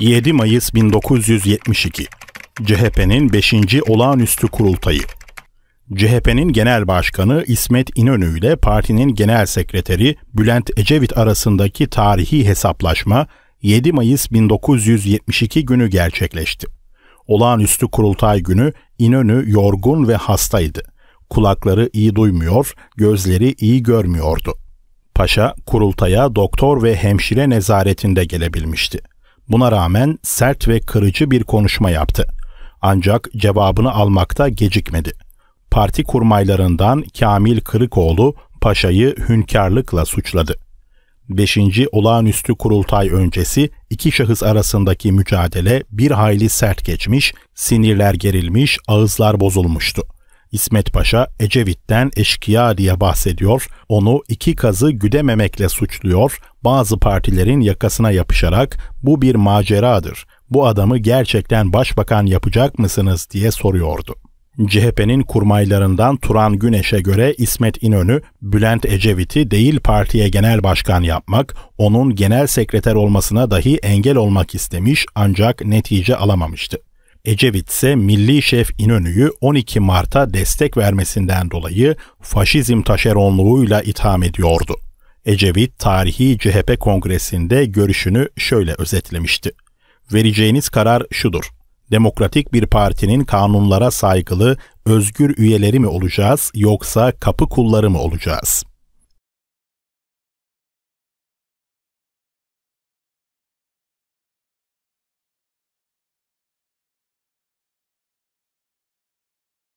7 Mayıs 1972 CHP'nin 5. Olağanüstü Kurultayı CHP'nin Genel Başkanı İsmet İnönü ile partinin Genel Sekreteri Bülent Ecevit arasındaki tarihi hesaplaşma 7 Mayıs 1972 günü gerçekleşti. Olağanüstü kurultay günü İnönü yorgun ve hastaydı. Kulakları iyi duymuyor, gözleri iyi görmüyordu. Paşa kurultaya doktor ve hemşire nezaretinde gelebilmişti. Buna rağmen sert ve kırıcı bir konuşma yaptı. Ancak cevabını almakta gecikmedi. Parti kurmaylarından Kamil Kırıkoğlu paşayı hünkârlıkla suçladı. 5. Olağanüstü Kurultay öncesi iki şahıs arasındaki mücadele bir hayli sert geçmiş, sinirler gerilmiş, ağızlar bozulmuştu. İsmet Paşa Ecevit'ten eşkıya diye bahsediyor, onu iki kazı güdememekle suçluyor, bazı partilerin yakasına yapışarak bu bir maceradır, bu adamı gerçekten başbakan yapacak mısınız diye soruyordu. CHP'nin kurmaylarından Turan Güneş'e göre İsmet İnönü, Bülent Ecevit'i değil partiye genel başkan yapmak, onun genel sekreter olmasına dahi engel olmak istemiş ancak netice alamamıştı. Ecevit ise Milli Şef İnönü'yü 12 Mart'a destek vermesinden dolayı faşizm taşeronluğuyla itham ediyordu. Ecevit tarihi CHP kongresinde görüşünü şöyle özetlemişti. Vereceğiniz karar şudur. Demokratik bir partinin kanunlara saygılı, özgür üyeleri mi olacağız yoksa kapı kulları mı olacağız?''